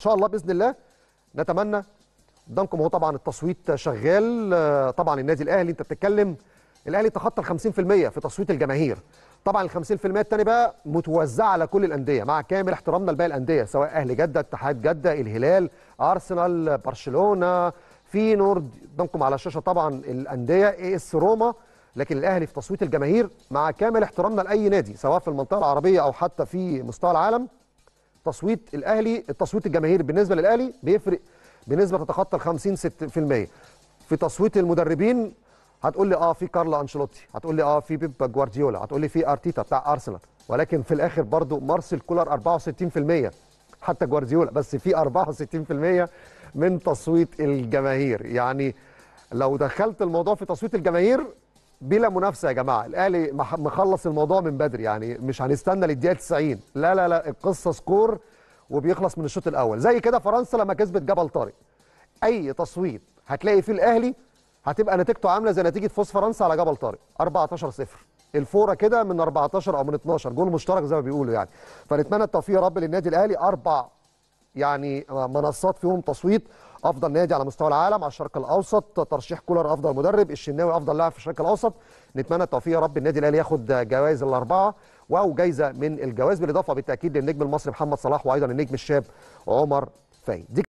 ان شاء الله باذن الله نتمنى قدامكم هو طبعا التصويت شغال آه، طبعا النادي الاهلي انت بتتكلم الاهلي تخطى ال 50% في تصويت الجماهير طبعا ال 50% الثاني بقى متوزعه على كل الانديه مع كامل احترامنا لباقي الانديه سواء اهلي جده اتحاد جده الهلال ارسنال برشلونه في نورد قدامكم على الشاشه طبعا الانديه اي اس روما لكن الاهلي في تصويت الجماهير مع كامل احترامنا لاي نادي سواء في المنطقه العربيه او حتى في مستوى العالم تصويت الاهلي التصويت الجماهيري بالنسبه للاهلي بيفرق بنسبه تتخطى ال 50 6% في تصويت المدربين هتقول لي اه في كارلو انشيلوتي هتقول لي اه في بيب جوارديولا هتقول لي في ارتيتا بتاع ارسنال ولكن في الاخر برضو مارسيل كولر 64% حتى جوارديولا بس في 64% من تصويت الجماهير يعني لو دخلت الموضوع في تصويت الجماهير بلا منافسه يا جماعه الاهلي مخلص الموضوع من بدري يعني مش هنستنى للدقيقه 90 لا لا لا القصه سكور وبيخلص من الشوط الاول زي كده فرنسا لما كسبت جبل طارق اي تصويت هتلاقي فيه الاهلي هتبقى نتيجته عامله زي نتيجه فوز فرنسا على جبل طارق 14 0 الفوره كده من 14 او من 12 جول مشترك زي ما بيقولوا يعني فنتمنى التوفيق يا رب للنادي الاهلي اربع يعني منصات فيهم تصويت افضل نادي على مستوى العالم على الشرق الاوسط ترشيح كولر افضل مدرب الشناوي افضل لاعب في الشرق الاوسط نتمنى التوفيق يا رب النادي الاهلي ياخد جوائز الاربعه او جايزه من الجوائز بالاضافه بالتاكيد للنجم المصري محمد صلاح وايضا النجم الشاب عمر فايد